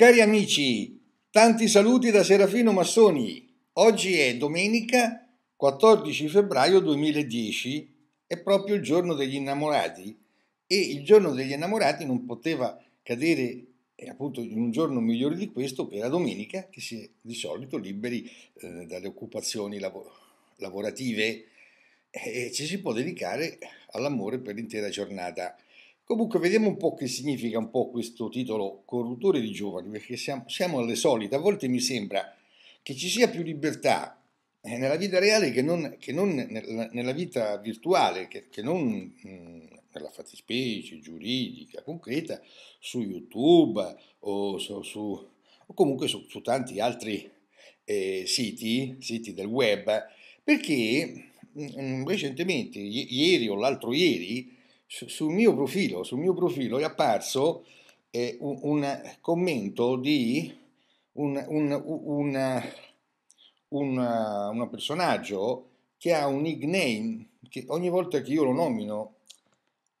Cari amici, tanti saluti da Serafino Massoni. Oggi è domenica 14 febbraio 2010, è proprio il giorno degli innamorati e il giorno degli innamorati non poteva cadere eh, appunto in un giorno migliore di questo che la domenica che si è di solito liberi eh, dalle occupazioni lav- lavorative e ci si può dedicare all'amore per l'intera giornata. Comunque vediamo un po' che significa un po' questo titolo corruttore di giovani, perché siamo, siamo alle solite, a volte mi sembra che ci sia più libertà eh, nella vita reale che non, che non nella, vita virtuale, che, che non mm, nella fattispecie giuridica concreta su YouTube o, su, su, o comunque su, su, tanti altri eh, siti, siti del web, perché mh, mm, mm, recentemente, i- ieri o l'altro ieri, su, sul, mio profilo, sul mio profilo è apparso eh, un, un, commento di un, un, un, personaggio che ha un nickname che ogni volta che io lo nomino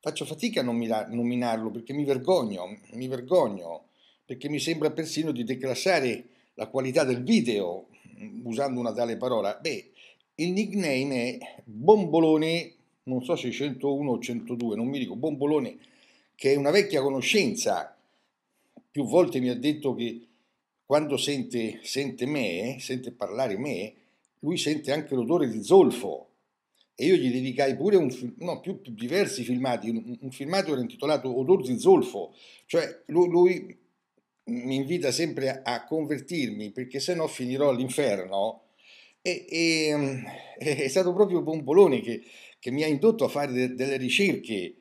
faccio fatica a nominarlo perché mi vergogno, mi vergogno, perché mi sembra persino di declassare la qualità del video mm, usando una tale parola. Beh, il nickname è Bombolone non so se 101 o 102, non mi dico, Bombolone, che è una vecchia conoscenza, più volte mi ha detto che quando sente, sente me, sente parlare me, lui sente anche l'odore di zolfo. E io gli dedicai pure un, no, più, più diversi filmati, un, un, filmato era intitolato Odor di zolfo, cioè lui, lui mi invita sempre a, a convertirmi perché se no finirò all'inferno. E, e, è stato proprio Bombolone che che mi ha indotto a fare de- delle ricerche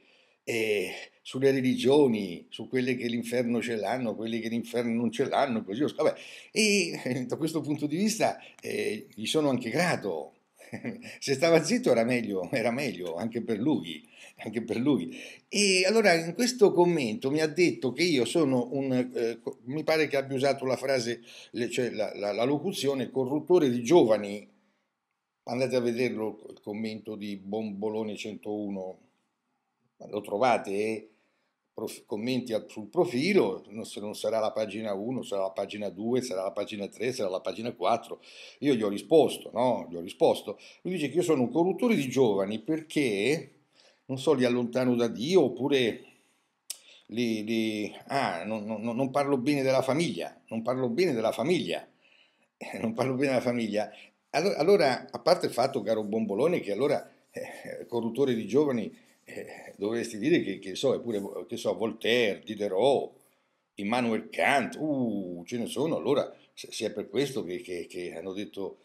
eh, sulle religioni, su quelle che l'inferno ce l'hanno, quelle che l'inferno non ce l'hanno, così. Vabbè. E eh, da questo punto di vista eh, gli sono anche grato. Se stava zitto era meglio, era meglio anche per, lui, anche per lui. E allora in questo commento mi ha detto che io sono un, eh, mi pare che abbia usato la frase, cioè la, la, la locuzione corruttore di giovani, andate a vederlo il commento di Bombolone 101, lo trovate e eh? prof, commenti sul profilo, non, non sarà la pagina 1, sarà la pagina 2, sarà la pagina 3, sarà la pagina 4. Io gli ho risposto, no? Gli ho risposto. Lui dice che io sono un corruttore di giovani perché, non so, li allontano da Dio oppure... Li, li ah, non, non, non parlo bene della famiglia, non parlo bene della famiglia non parlo bene della famiglia, Allora, allora, a parte il fatto, caro Bomboloni, che allora eh, eh, corruttore di giovani eh, dovresti dire che, che so, eppure, che so, Voltaire, Diderot, Immanuel Kant, uh, ce ne sono, allora sia se per questo che, che, che hanno detto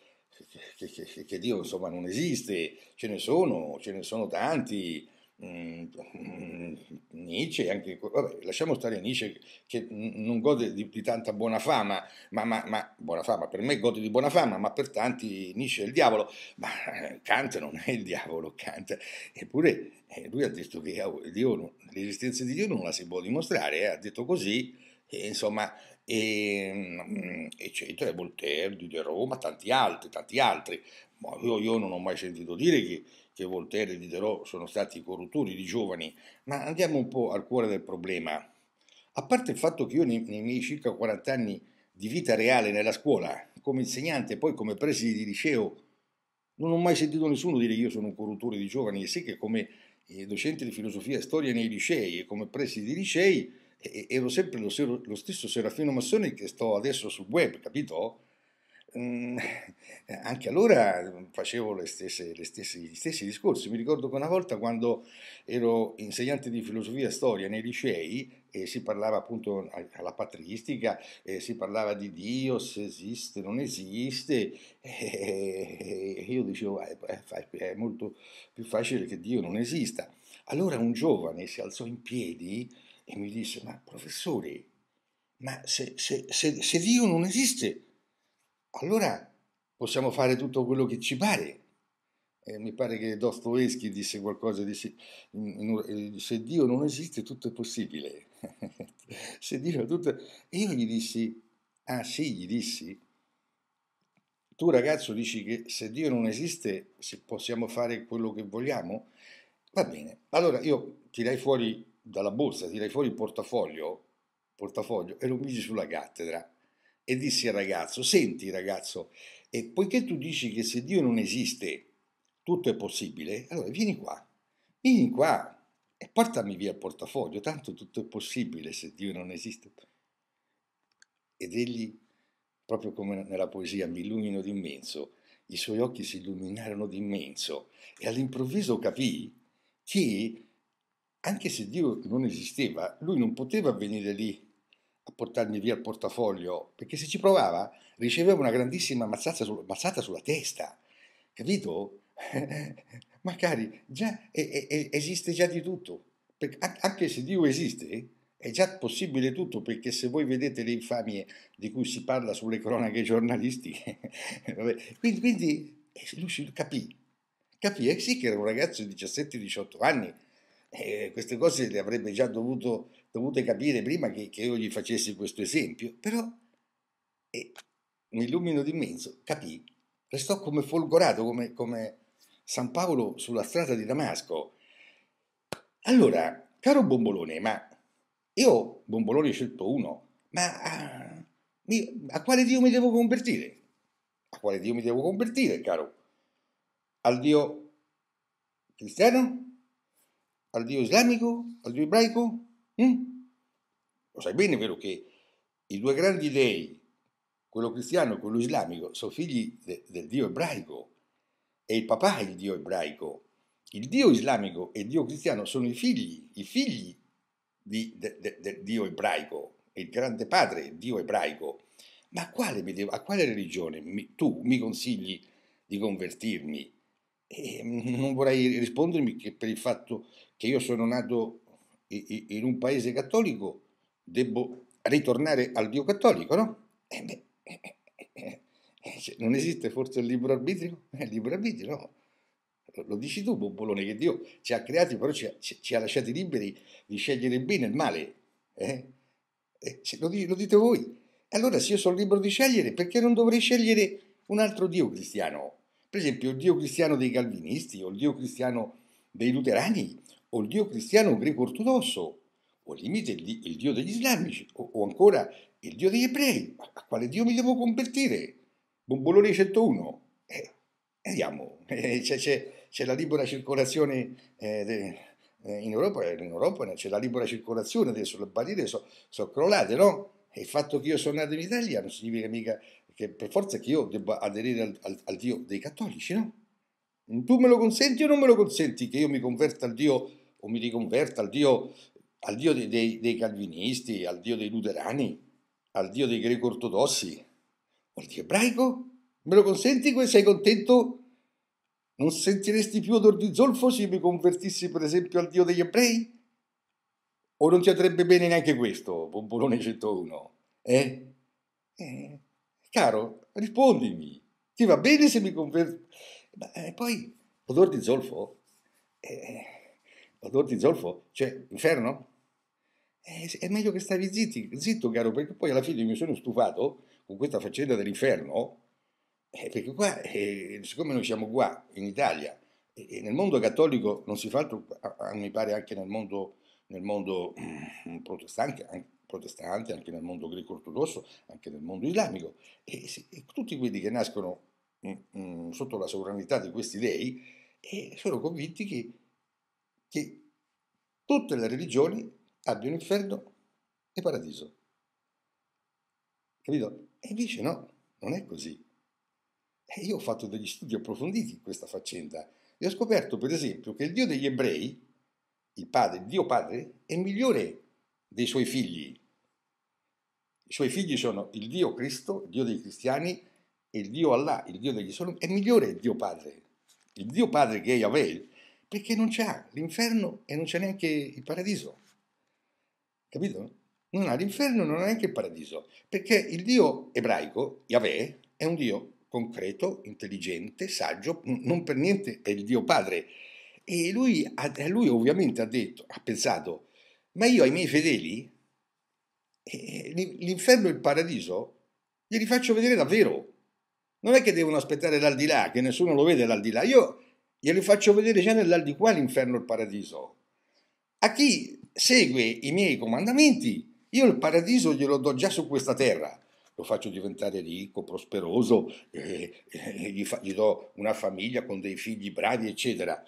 che, che, Dio insomma non esiste, ce ne sono, ce ne sono tanti, Mm, Nietzsche, anche, vabbè, lasciamo stare Nietzsche che non gode di, di tanta buona fama, ma, ma, ma, buona fama, per me gode di buona fama, ma per tanti Nietzsche è il diavolo, ma eh, Kant non è il diavolo, Kant, eppure eh, lui ha detto che Dio, l'esistenza di Dio non la si può dimostrare, eh, ha detto così, e, insomma, e, ehm, eccetera, Voltaire, Diderot, ma tanti altri, tanti altri, ma io, io non ho mai sentito dire che che Voltaire e Diderot sono stati corruttori di giovani, ma andiamo un po' al cuore del problema. A parte il fatto che io nei, nei miei circa 40 anni di vita reale nella scuola, come insegnante e poi come preside di liceo, non ho mai sentito nessuno dire io sono un corruttore di giovani e sì che come eh, docente di filosofia e storia nei licei e come preside di licei ero sempre lo, lo stesso Serafino Massoni che sto adesso sul web, capito? Mhmm, anche allora ehm, facevo le stesse, le stesse, gli stessi discorsi. Mi ricordo che una volta quando ero insegnante di filosofia e storia nei licei e si parlava appunto alla patristica, si parlava di Dio, se esiste, non esiste, e io dicevo ah, è molto più facile che Dio non esista. Allora un giovane si alzò in piedi e mi disse ma professore, ma se, se, se, se Dio non esiste, allora possiamo fare tutto quello che ci pare. Eh, mi pare che Dostoevsky disse qualcosa di se, eh, se Dio non esiste tutto è possibile. se Dio tutto... E io gli dissi, ah sì, gli dissi, tu ragazzo dici che se Dio non esiste possiamo fare quello che vogliamo? Va bene, allora io tirai fuori dalla borsa, tirai fuori il portafoglio, portafoglio e lo misi sulla cattedra e disse al ragazzo, senti ragazzo, e poiché tu dici che se Dio non esiste tutto è possibile, allora vieni qua, vieni qua e portami via il portafoglio, tanto tutto è possibile se Dio non esiste. Ed egli, proprio come nella poesia, mi illumino immenso, i suoi occhi si illuminarono di immenso e all'improvviso capì che anche se Dio non esisteva, lui non poteva venire lì a portarmi via il portafoglio, perché se ci provava riceveva una grandissima mazzata, sul, mazzata sulla testa, capito? Magari già è, è, esiste già di tutto, perché anche se Dio esiste, è già possibile tutto perché se voi vedete le infamie di cui si parla sulle cronache giornalistiche, quindi, quindi lui capì, capì, eh sì che era un ragazzo di 17-18 anni, eh, queste cose le avrebbe già dovuto dovute capire prima che, che io gli facessi questo esempio, però eh, un illumino mezzo, capì, restò come folgorato, come, come San Paolo sulla strada di Damasco. Allora, caro Bombolone, ma io, Bombolone scelto uno, ma a, ah, a quale Dio mi devo convertire? A quale Dio mi devo convertire, caro? Al Dio cristiano? Al Dio islamico? Al Dio ebraico? Mm? Lo sai bene, vero, che i due grandi dei, quello cristiano e quello islamico, sono figli de, del Dio ebraico. E il papà è il Dio ebraico. Il Dio islamico e il Dio cristiano sono i figli, i figli di, de, de, del Dio ebraico, il grande padre, il Dio ebraico. Ma a quale, a quale religione mi, tu mi consigli di convertirmi? E ehm, non vorrei rispondermi che per il fatto che io sono nato in un paese cattolico devo ritornare al Dio cattolico, no? Eh beh, eh, eh, non esiste forse il libero arbitrio? Il libero arbitrio no. Lo dici tu, Bombolone, che Dio ci ha creati, però ci ha, ci ha lasciati liberi di scegliere il bene e il male. Lo, dite, lo dite voi. Allora, se io sono libero di scegliere, perché non dovrei scegliere un altro Dio cristiano? Per esempio, il Dio cristiano dei calvinisti o il Dio cristiano dei luterani o il Dio cristiano o greco-ortodosso, o al limite il, il Dio degli islamici, o, o, ancora il Dio degli ebrei, ma a quale Dio mi devo convertire? Bomboloni 101. Eh, vediamo, eh, eh, c'è, c'è, c'è, la libera circolazione eh, de, eh, in Europa, eh, in Europa c'è la libera circolazione, adesso le barriere sono so crollate, no? E il fatto che io sono nato in Italia non significa mica che per forza che io debba aderire al, al, al Dio dei cattolici, no? Tu me lo consenti o non me lo consenti che io mi converta al Dio o mi riconverto al Dio, al dio dei, dei, dei, calvinisti, al Dio dei luterani, al Dio dei greco-ortodossi, o al Dio ebraico? Me lo consenti? questo? Sei contento? Non sentiresti più odor di zolfo se mi convertissi per esempio al Dio degli ebrei? O non ti andrebbe bene neanche questo, Pompolone 101? Eh? eh? Caro, rispondimi. Ti va bene se mi converti? E eh, poi, odor di zolfo? Eh, eh Odor di zolfo, cioè inferno? Eh, è, meglio che stavi zitti, zitto, caro, perché poi alla fine mi sono stufato con questa faccenda dell'inferno, eh, perché qua, eh, siccome noi siamo qua in Italia, e nel mondo cattolico non si fa altro, mi pare anche nel mondo, nel mondo mm, protestante, anche, protestante, anche nel mondo greco-ortodosso, anche nel mondo islamico, e, e tutti quelli che nascono mh, mm, mh, mm, sotto la sovranità di questi dei sono convinti che che tutte le religioni abbiano inferno e paradiso. Capito? E invece no, non è così. E io ho fatto degli studi approfonditi in questa faccenda e ho scoperto, per esempio, che il Dio degli ebrei, il padre, il Dio padre, è migliore dei suoi figli. I suoi figli sono il Dio Cristo, il Dio dei cristiani, e il Dio Allah, il Dio degli islamici, è migliore il Dio padre. Il Dio padre che è Yahweh perché non c'è l'inferno e non c'è neanche il paradiso. Capito? Non ha l'inferno e non ha neanche il paradiso. Perché il Dio ebraico, Yahweh, è un Dio concreto, intelligente, saggio, non per niente è il Dio Padre. E lui, lui ovviamente ha detto, ha pensato, ma io ai miei fedeli, eh, l'inferno e il paradiso, glieli faccio vedere davvero. Non è che devono aspettare l'aldilà, che nessuno lo vede l'aldilà. Io glieli faccio vedere già nell'al qua l'inferno e il paradiso. A chi segue i miei comandamenti, io il paradiso glielo do già su questa terra. Lo faccio diventare ricco, prosperoso, eh, eh, gli, fa, gli, do una famiglia con dei figli bravi, eccetera.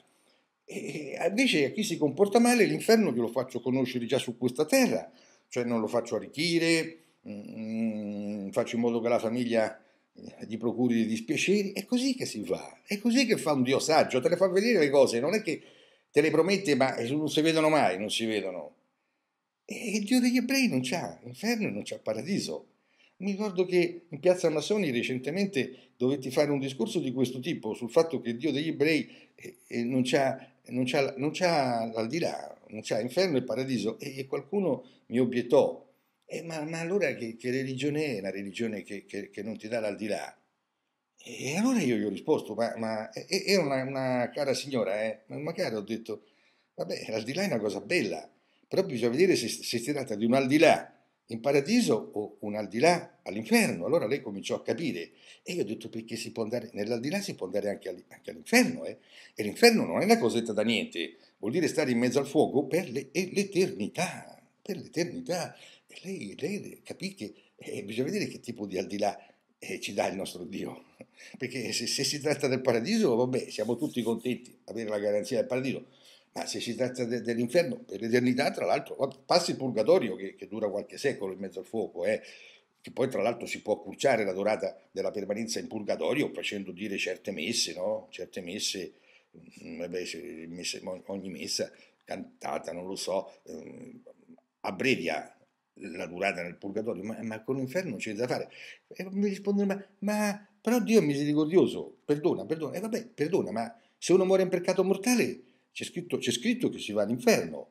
E invece a chi si comporta male l'inferno glielo faccio conoscere già su questa terra, cioè non lo faccio arricchire, mh, mm, mm, faccio in modo che la famiglia eh, gli procuri dei dispiaceri, è così che si fa, è così che fa un Dio saggio, te le fa vedere le cose, non è che te le promette ma eh, non si vedono mai, non si vedono. E il Dio degli ebrei non c'ha inferno e non c'ha paradiso. Mi ricordo che in Piazza Massoni recentemente dovetti fare un discorso di questo tipo, sul fatto che il Dio degli ebrei eh, non c'ha, non c'ha, non c'ha l'aldilà, non c'ha inferno e paradiso, e qualcuno mi obiettò, eh, ma, ma, allora che, che, religione è una religione che, che, che non ti dà l'aldilà? E allora io gli ho risposto, ma, ma era una, una, cara signora, eh? magari ho detto, vabbè, l'aldilà è una cosa bella, però bisogna vedere se, se si tratta di un aldilà in paradiso o un aldilà all'inferno. Allora lei cominciò a capire e io ho detto perché si può andare, nell'aldilà si può andare anche, all'inferno eh? e l'inferno non è una cosetta da niente, vuol dire stare in mezzo al fuoco per l'eternità, per l'eternità lei, lei capì che eh, bisogna vedere che tipo di al di là eh, ci dà il nostro Dio. Perché se, se, si tratta del paradiso, vabbè, siamo tutti contenti di avere la garanzia del paradiso, ma se si tratta de, dell'inferno, per l'eternità, tra l'altro, passa il purgatorio che, che, dura qualche secolo in mezzo al fuoco, eh, che poi tra l'altro si può accorciare la durata della permanenza in purgatorio facendo dire certe messe, no? Certe messe, mh, mm, eh beh, messe ogni messa cantata, non lo so, mh, ehm, abbrevia la durata nel purgatorio, ma, ma con l'inferno c'è da fare. E mi rispondono, ma, ma però Dio è misericordioso, perdona, perdona. E vabbè, perdona, ma se uno muore in peccato mortale c'è scritto, c'è scritto che si va all'inferno.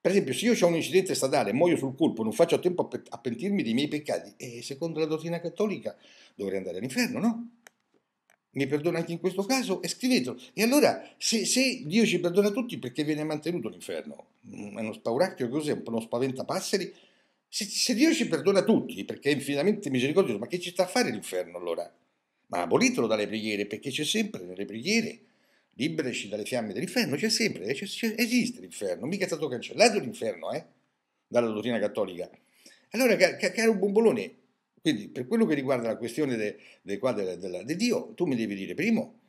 Per esempio, se io ho un incidente statale, muoio sul colpo, non faccio tempo a, pe- a pentirmi dei miei peccati, e secondo la dottrina cattolica dovrei andare all'inferno, no? mi perdona anche in questo caso e scrivetelo. E allora, se, se Dio ci perdona tutti, perché viene mantenuto l'inferno? Mm, è uno spauracchio è Un po' uno spaventapasseri? Se, se Dio ci perdona tutti, perché è infinitamente misericordioso, ma che ci sta a fare l'inferno allora? Ma abolitelo dalle preghiere, perché c'è sempre nelle preghiere, liberaci dalle fiamme dell'inferno, c'è sempre, c'è, c'è, esiste l'inferno, mica è stato cancellato l'inferno, eh? Dalla dottrina cattolica. Allora, caro Bombolone, quindi per quello che riguarda la questione del de, de, de, de, Dio, tu mi devi dire, primo,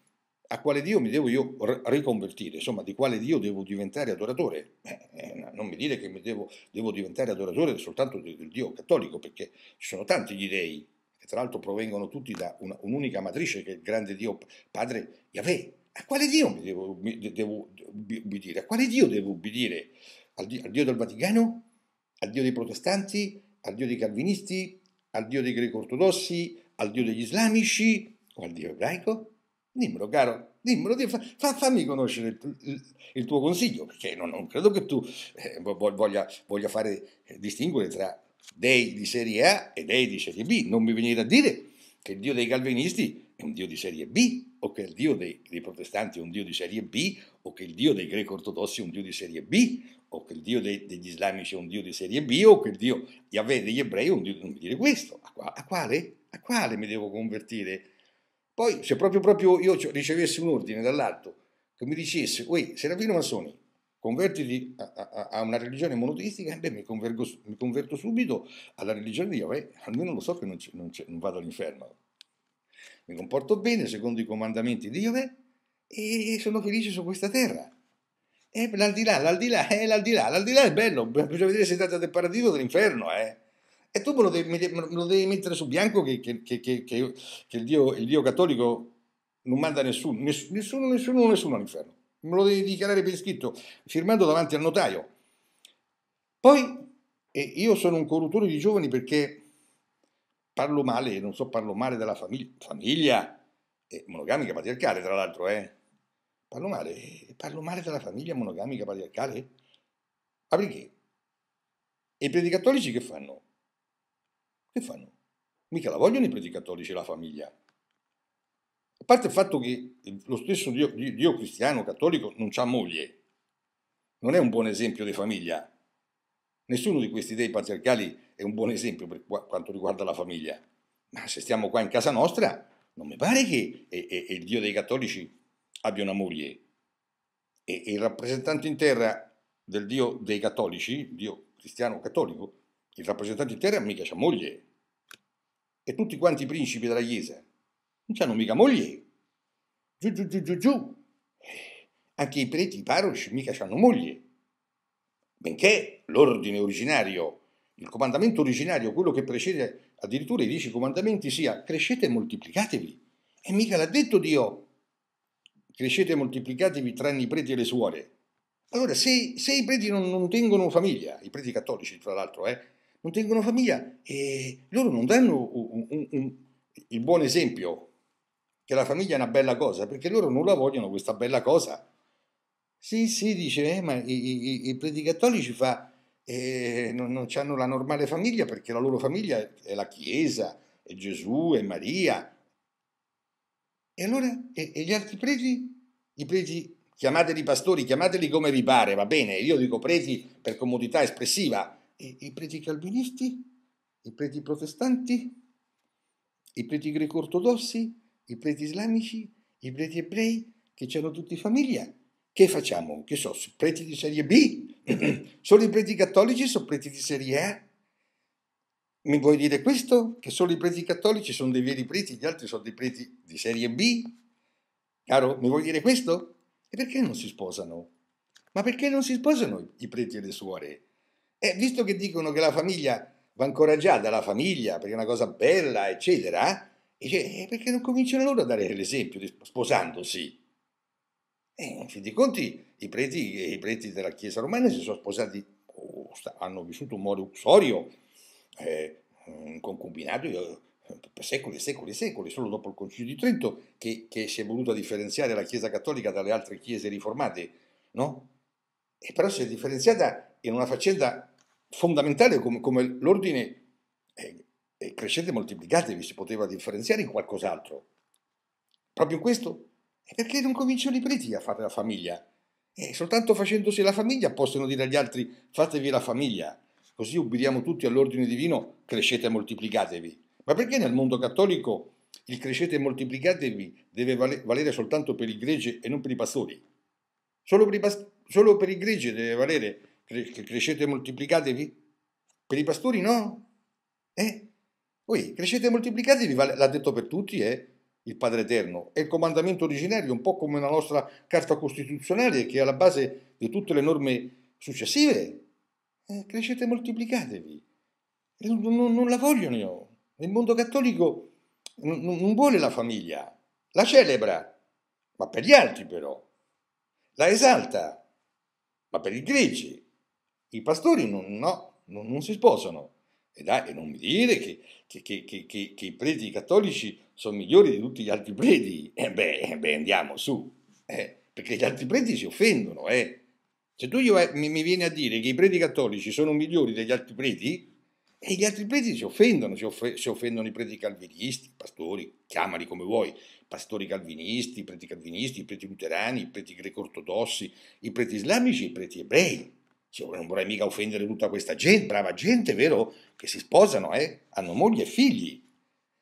a quale Dio mi devo io riconvertire, insomma di quale Dio devo diventare adoratore. Eh, eh non mi dire che mi devo, devo, diventare adoratore soltanto del, Dio cattolico, perché ci sono tanti gli dei, che tra l'altro provengono tutti da una, un'unica matrice che è il grande Dio Padre Yahweh. A quale Dio mi devo, mi, devo ubbidire? A quale Dio devo ubbidire? Al, di, al Dio del Vaticano? Al Dio dei protestanti? Al Dio dei calvinisti? Al Dio dei greco ortodossi? Al Dio degli islamici? O al Dio ebraico? Dimmelo, caro, dimmelo, fa, fammi conoscere il, il, il, tuo consiglio, perché non, non credo che tu eh, voglia, voglia, fare eh, distinguere tra dei di serie A e dei di serie B. Non mi venire a dire che il Dio dei calvinisti è un Dio di serie B, o che il Dio dei, dei protestanti è un Dio di serie B, o che il Dio dei greco-ortodossi è un Dio di serie B, o che il Dio dei, degli islamici è un Dio di serie B, o che il Dio Yahweh degli ebrei è un Dio, non mi dire questo, a, qua, a, quale, a quale mi devo convertire? Poi, se proprio, proprio io ricevessi un ordine dall'alto che mi dicesse, ui, Serafino Massoni, convertiti a, a, a, una religione monoteistica, beh, mi, convergo, mi, converto subito alla religione di Yahweh, almeno lo so che non, non, non vado all'inferno. Mi comporto bene secondo i comandamenti di Yahweh e sono felice su questa terra. E l'aldilà, l'aldilà, eh, l'aldilà, l'aldilà eh, è bello, bisogna vedere se è tratta del paradiso o dell'inferno, eh. E tu me lo devi, me lo devi mettere su bianco che, che, che, che il, Dio, il, Dio, cattolico non manda nessuno, nessuno, nessuno, nessuno all'inferno. Me lo devi dichiarare per iscritto, firmando davanti al notaio. Poi eh, io sono un corruttore di giovani perché parlo male, non so, parlo male della famig- famiglia monogamica patriarcale, tra l'altro, eh. Parlo male, parlo male della famiglia monogamica patriarcale? Ma perché? E i preti cattolici che fanno? Che fanno? Mica la vogliono i preti cattolici la famiglia. A parte il fatto che lo stesso Dio, Dio cristiano cattolico non ha moglie, non è un buon esempio di famiglia. Nessuno di questi dei patriarcali è un buon esempio per quanto riguarda la famiglia. Ma se stiamo qua in casa nostra, non mi pare che e, e, e il Dio dei cattolici abbia una moglie. E, il rappresentante in terra del Dio dei cattolici, Dio cristiano cattolico, il rappresentante di terra mica c'ha moglie. E tutti quanti i principi della Chiesa non c'hanno mica moglie. Giù, giù, giù, giù, giù. Anche i preti, i parroci mica c'hanno moglie. Benché l'ordine originario, il comandamento originario, quello che precede addirittura i dieci comandamenti, sia crescete e moltiplicatevi. E mica l'ha detto Dio. Crescete e moltiplicatevi tranne i preti e le suore. Allora, se, se i preti non, non tengono famiglia, i preti cattolici tra l'altro, eh, non tengono famiglia e loro non danno un, un, un, il buon esempio che la famiglia è una bella cosa, perché loro non la vogliono questa bella cosa. Sì, sì, dice, eh, ma i, i, i, preti cattolici fa, eh, non, non hanno la normale famiglia perché la loro famiglia è la Chiesa, è Gesù, e Maria. E allora, e, e gli altri preti? I preti, chiamateli pastori, chiamateli come vi pare, va bene, io dico preti per comodità espressiva, i, i preti calvinisti, i preti protestanti, i preti greco-ortodossi, i preti islamici, i preti ebrei, che c'erano tutti famiglia. Che facciamo? Che so, preti di serie B? solo i preti cattolici sono preti di serie A? Mi vuoi dire questo? Che solo i preti cattolici sono dei veri preti, gli altri sono dei preti di serie B? Caro, mi vuoi dire questo? E perché non si sposano? Ma perché non si sposano i preti e le suore? E visto che dicono che la famiglia va incoraggiata, la famiglia, perché è una cosa bella, eccetera, dice, eh, perché non cominciano loro a dare l'esempio sposandosi? E in fin dei conti i preti, i preti, della Chiesa romana si sono sposati, oh, hanno vissuto un modo uxorio, eh, un concubinato eh, per secoli e secoli e secoli, solo dopo il Concilio di Trento che, che, si è voluta differenziare la Chiesa cattolica dalle altre chiese riformate, no? E però si è differenziata in una faccenda fondamentale come, come l'ordine eh, eh, crescente moltiplicatevi si poteva differenziare in qualcos'altro. Proprio in questo? E perché non cominciano i preti a fare la famiglia? E eh, soltanto facendosi la famiglia possono dire agli altri fatevi la famiglia, così ubbidiamo tutti all'ordine divino, crescete e moltiplicatevi. Ma perché nel mondo cattolico il crescete e moltiplicatevi deve valere soltanto per i greci e non per i pastori? Solo per i, solo per i gregge deve valere crescete e moltiplicatevi? Per i pastori no. Eh? Voi crescete e moltiplicatevi, l'ha detto per tutti, eh? il Padre Eterno. È il comandamento originario, un po' come la nostra carta costituzionale che è alla base di tutte le norme successive. Eh, crescete e moltiplicatevi. Non, non, la vogliono io. Il mondo cattolico non, non vuole la famiglia, la celebra, ma per gli altri però. La esalta, ma per i greci. I pastori non, no, non, non si sposano. E, dai, non mi dire che, che, che, che, i preti cattolici sono migliori di tutti gli altri preti. E eh, beh, eh beh andiamo su, eh, perché gli altri preti si offendono. Eh. Se tu io, eh, mi, mi vieni a dire che i preti cattolici sono migliori degli altri preti, e gli altri preti si offendono, si, off- si, offendono i preti calvinisti, i pastori, chiamali come vuoi, pastori calvinisti, i preti calvinisti, i preti luterani, i preti greco-ortodossi, i preti islamici, i preti ebrei non vorrei mica offendere tutta questa gente, brava gente, vero? Che si sposano, eh? Hanno moglie e figli.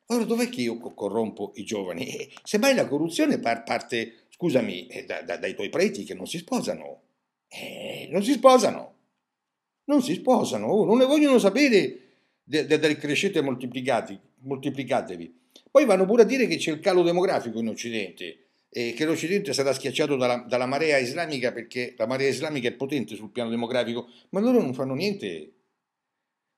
Allora dov'è che io corrompo i giovani? Eh, semmai la corruzione par parte, scusami, eh, da, da, dai tuoi preti che non si sposano. Eh, non si sposano. Non si sposano, oh, non ne vogliono sapere delle de, de crescete moltiplicatevi. Poi vanno pure a dire che c'è il calo demografico in Occidente eh, che l'Occidente sarà schiacciato dalla, dalla, marea islamica perché la marea islamica è potente sul piano demografico, ma loro non fanno niente.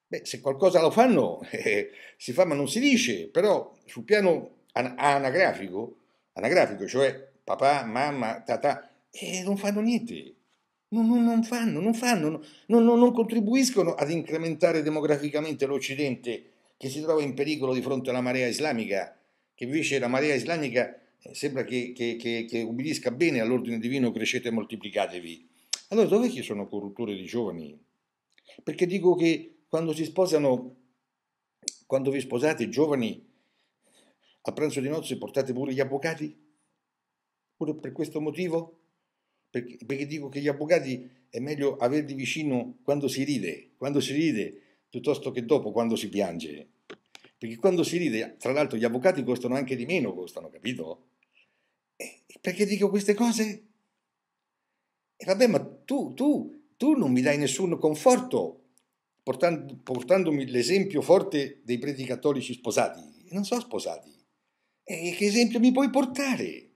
Beh, se qualcosa lo fanno, eh, si fa ma non si dice, però sul piano an anagrafico, anagrafico, cioè papà, mamma, tata, eh, non fanno niente. Non, non, non fanno, non fanno, non, non contribuiscono ad incrementare demograficamente l'Occidente che si trova in pericolo di fronte alla marea islamica, che invece la marea islamica eh, sembra che, che, che, che ubbidisca bene all'ordine divino crescete e moltiplicatevi. Allora dove che sono corruttore di giovani? Perché dico che quando si sposano, quando vi sposate giovani, a pranzo di nozze portate pure gli avvocati? Pure per questo motivo? Perché, perché dico che gli avvocati è meglio averli vicino quando si ride, quando si ride, piuttosto che dopo quando si piange perché quando si ride, tra l'altro gli avvocati costano anche di meno, costano, capito? Perché dico queste cose? E vabbè, ma tu, tu, tu non mi dai nessun conforto, portando, portandomi l'esempio forte dei preti cattolici sposati. Non sono sposati. E che esempio mi puoi portare?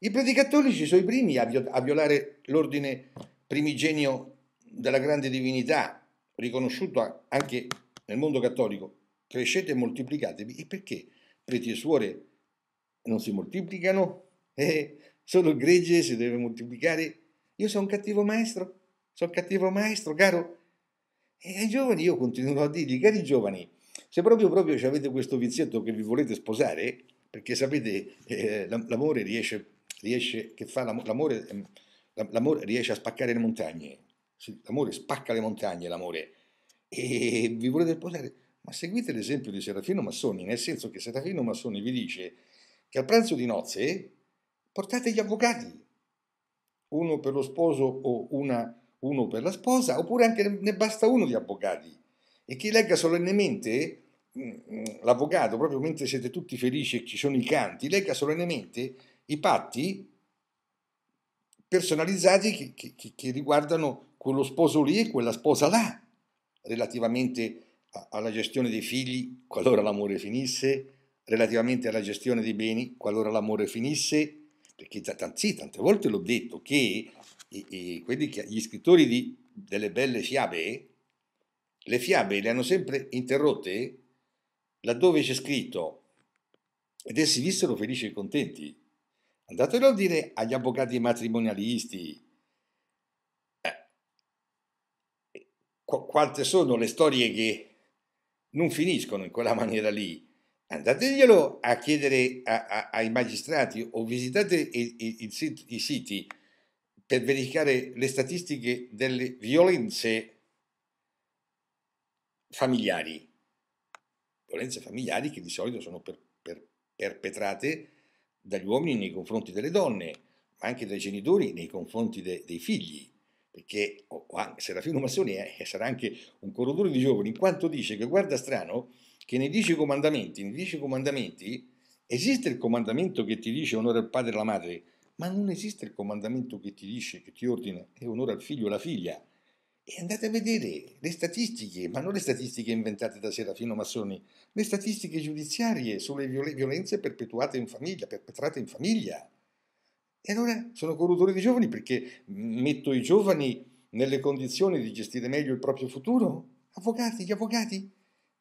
I preti cattolici sono i primi a, violare l'ordine primigenio della grande divinità, riconosciuto anche nel mondo cattolico. Crescete e moltiplicatevi. E perché preti e suore non si moltiplicano? Eh, solo il gregge si deve moltiplicare. Io sono un cattivo maestro, sono un cattivo maestro, caro. E ai giovani io continuo a dirgli, cari giovani, se proprio, proprio avete questo vizietto che vi volete sposare, perché sapete, eh, l'amore riesce, riesce, che fa l'amore, ehm, l'amore riesce a spaccare le montagne. L'amore spacca le montagne, l'amore. E vi volete sposare? Ma seguite l'esempio di Serafino Massoni, nel senso che Serafino Massoni vi dice che al pranzo di nozze portate gli avvocati, uno per lo sposo o una, uno per la sposa, oppure anche ne basta uno di avvocati. E chi legga solennemente mm, l'avvocato, proprio mentre siete tutti felici e ci sono i canti, legga solennemente i patti personalizzati che, che, che riguardano quello sposo lì e quella sposa là, relativamente a, alla gestione dei figli, qualora l'amore finisse, relativamente alla gestione dei beni, qualora l'amore finisse, perché cioè, anzi, tante volte l'ho detto, che e, e che, gli scrittori di, delle belle fiabe, le fiabe le hanno sempre interrotte laddove c'è scritto ed essi vissero felici e contenti. Andatelo a dire agli avvocati matrimonialisti. Eh, qu- quante sono le storie che non finiscono in quella maniera lì? andateglielo a chiedere a, a, ai magistrati o visitate il, il, il, i siti per verificare le statistiche delle violenze familiari, violenze familiari che di solito sono per, per, perpetrate dagli uomini nei confronti delle donne, ma anche dai genitori nei confronti de, dei figli, perché o, o Serafino Massoni è, sarà anche un corridore di giovani, in quanto dice che guarda strano, che nei dieci comandamenti, nei dieci comandamenti esiste il comandamento che ti dice onore al padre e alla madre, ma non esiste il comandamento che ti dice, che ti ordina e onora il figlio e la figlia. E andate a vedere le statistiche, ma non le statistiche inventate da Serafino Massoni, le statistiche giudiziarie sulle violenze perpetuate in famiglia, perpetrate in famiglia. E allora sono corrutore di giovani perché metto i giovani nelle condizioni di gestire meglio il proprio futuro? Avvocati, gli avvocati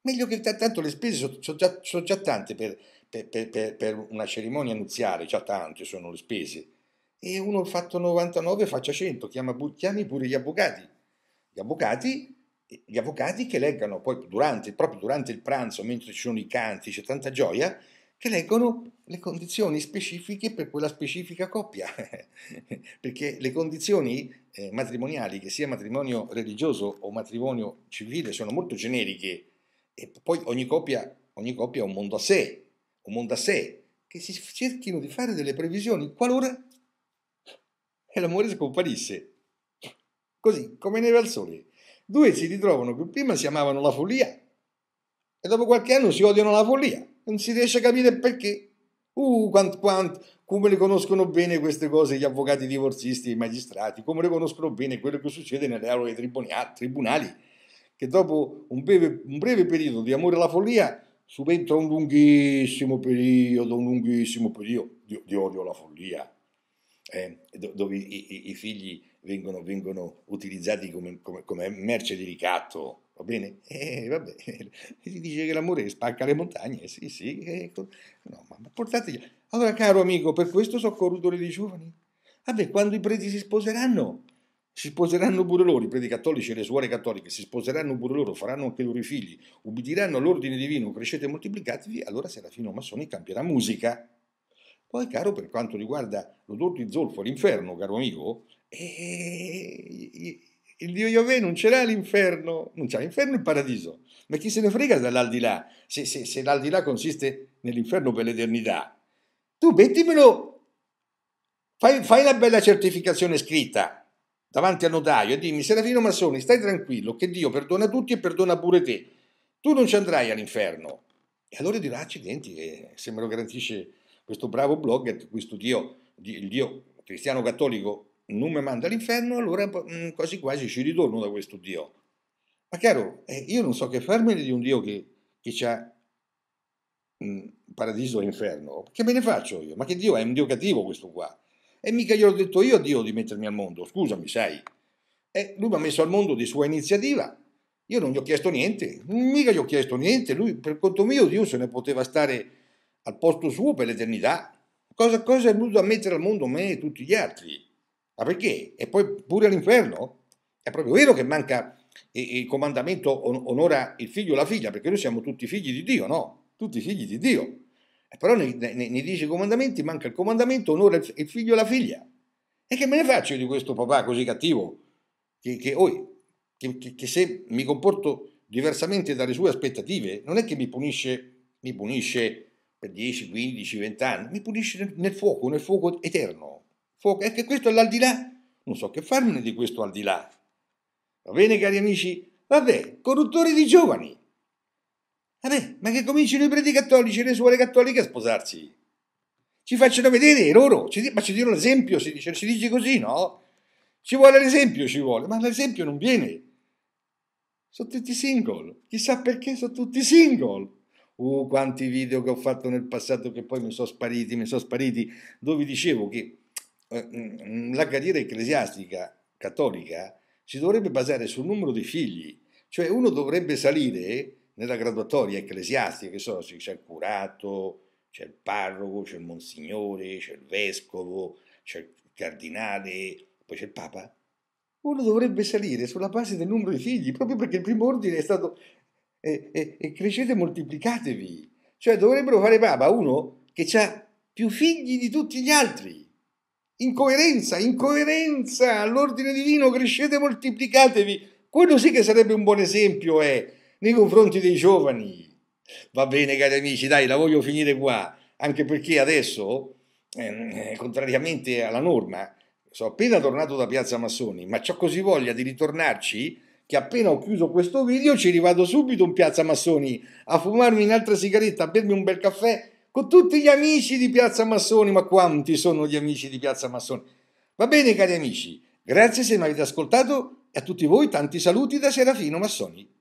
Meglio che tanto le spese sono, sono, già, sono già, tante per, per, per, per, una cerimonia nuziale, già tante sono le spese. E uno fatto 99 faccia 100, chiama, chiami pure gli avvocati. Gli avvocati gli avvocati che leggono poi durante, proprio durante il pranzo, mentre ci sono i canti, c'è tanta gioia, che leggono le condizioni specifiche per quella specifica coppia, perché le condizioni eh, matrimoniali, che sia matrimonio religioso o matrimonio civile, sono molto generiche, e poi ogni coppia, ogni coppia è un mondo a sé, un mondo a sé, che si cerchino di fare delle previsioni qualora l'amore scomparisse. Così, come neve al sole. Due si ritrovano che prima si amavano la follia e dopo qualche anno si odiano la follia. Non si riesce a capire perché. Uh, quant, quant, come le conoscono bene queste cose gli avvocati divorzisti, i magistrati, come le conoscono bene quello che succede nelle aule dei tribunali che dopo un breve, un breve periodo di amore alla follia subentra un lunghissimo periodo, un lunghissimo periodo di, di odio alla follia, eh, dove i, i, i figli vengono, vengono, utilizzati come, come, come merce di ricatto va bene? Eh, vabbè, si dice che l'amore spacca le montagne, sì, sì, ecco. no, ma, ma Allora, caro amico, per questo soccorruto dei giovani. Vabbè, quando i preti si sposeranno, si sposeranno pure loro, i preti cattolici e le suore cattoliche, si sposeranno pure loro, faranno anche loro i figli, ubbidiranno all'ordine divino, crescete e moltiplicatevi, allora Serafino Massoni cambierà musica. Poi, caro, per quanto riguarda l'odor di zolfo l'inferno, caro amico, eh, il Dio Iove non ce l'ha l'inferno, non c'è l'inferno e il paradiso, ma chi se ne frega dall'aldilà, se, se, se l'aldilà consiste nell'inferno per l'eternità. Tu mettimelo, fai, fai la bella certificazione scritta, davanti al notaio e dimmi, Serafino Massoni, stai tranquillo, che Dio perdona tutti e perdona pure te. Tu non ci andrai all'inferno. E allora dirà, accidenti, eh, se me lo garantisce questo bravo blogger, questo Dio, il Dio cristiano cattolico, non mi manda all'inferno, allora mm, quasi quasi ci ritorno da questo Dio. Ma caro, eh, io non so che farmene di un Dio che, che ha mm, paradiso e inferno. Che me ne faccio io? Ma che Dio è un Dio cattivo questo qua. E mica gli ho detto io a Dio di mettermi al mondo, scusami, sai. E lui mi ha messo al mondo di sua iniziativa, io non gli ho chiesto niente, mica gli ho chiesto niente, lui per conto mio Dio se ne poteva stare al posto suo per l'eternità. Cosa, cosa è venuto a mettere al mondo me e tutti gli altri? Ma perché? E poi pure all'inferno? È proprio vero che manca il comandamento onora il figlio o la figlia, perché noi siamo tutti figli di Dio, no? Tutti figli di Dio. Però nei, nei, nei dieci comandamenti manca il comandamento onore il figlio e la figlia. E che me ne faccio di questo papà così cattivo? Che, che, oh, che, che, se mi comporto diversamente dalle sue aspettative, non è che mi punisce, mi punisce per 10, 15, 20 anni, mi punisce nel, nel fuoco, nel fuoco eterno. Fuoco, è che questo è l'aldilà. Non so che farmene di questo al di là. Va bene, cari amici? Vabbè, corruttori di giovani. Vabbè, eh ma che cominciano i preti cattolici e le suore cattoliche a sposarsi? Ci facciano vedere loro, ci, ma ci dicono l'esempio, si dice, si dice così, no? Ci vuole l'esempio, ci vuole, ma l'esempio non viene. Sono tutti single, chissà perché sono tutti single. Uh, quanti video che ho fatto nel passato che poi mi sono spariti, mi sono spariti, dove dicevo che eh, mm, la carriera ecclesiastica cattolica si dovrebbe basare sul numero di figli, cioè uno dovrebbe salire nella graduatoria ecclesiastica, che sono, c'è il curato, c'è il parroco, c'è il monsignore, c'è il vescovo, c'è il cardinale, poi c'è il papa, uno dovrebbe salire sulla base del numero di figli, proprio perché il primo ordine è stato e, e, e crescete e moltiplicatevi. Cioè dovrebbero fare papa uno che ha più figli di tutti gli altri. Incoerenza, incoerenza all'ordine divino, crescete e moltiplicatevi. Quello sì che sarebbe un buon esempio, è nei confronti dei giovani. Va bene, cari amici, dai, la voglio finire qua, anche perché adesso, ehm, eh, contrariamente alla norma, sono appena tornato da Piazza Massoni, ma ho così voglia di ritornarci che appena ho chiuso questo video ci rivado subito in Piazza Massoni a fumarmi un'altra sigaretta, a bermi un bel caffè con tutti gli amici di Piazza Massoni, ma quanti sono gli amici di Piazza Massoni? Va bene, cari amici, grazie se mi avete ascoltato e a tutti voi tanti saluti da Serafino Massoni.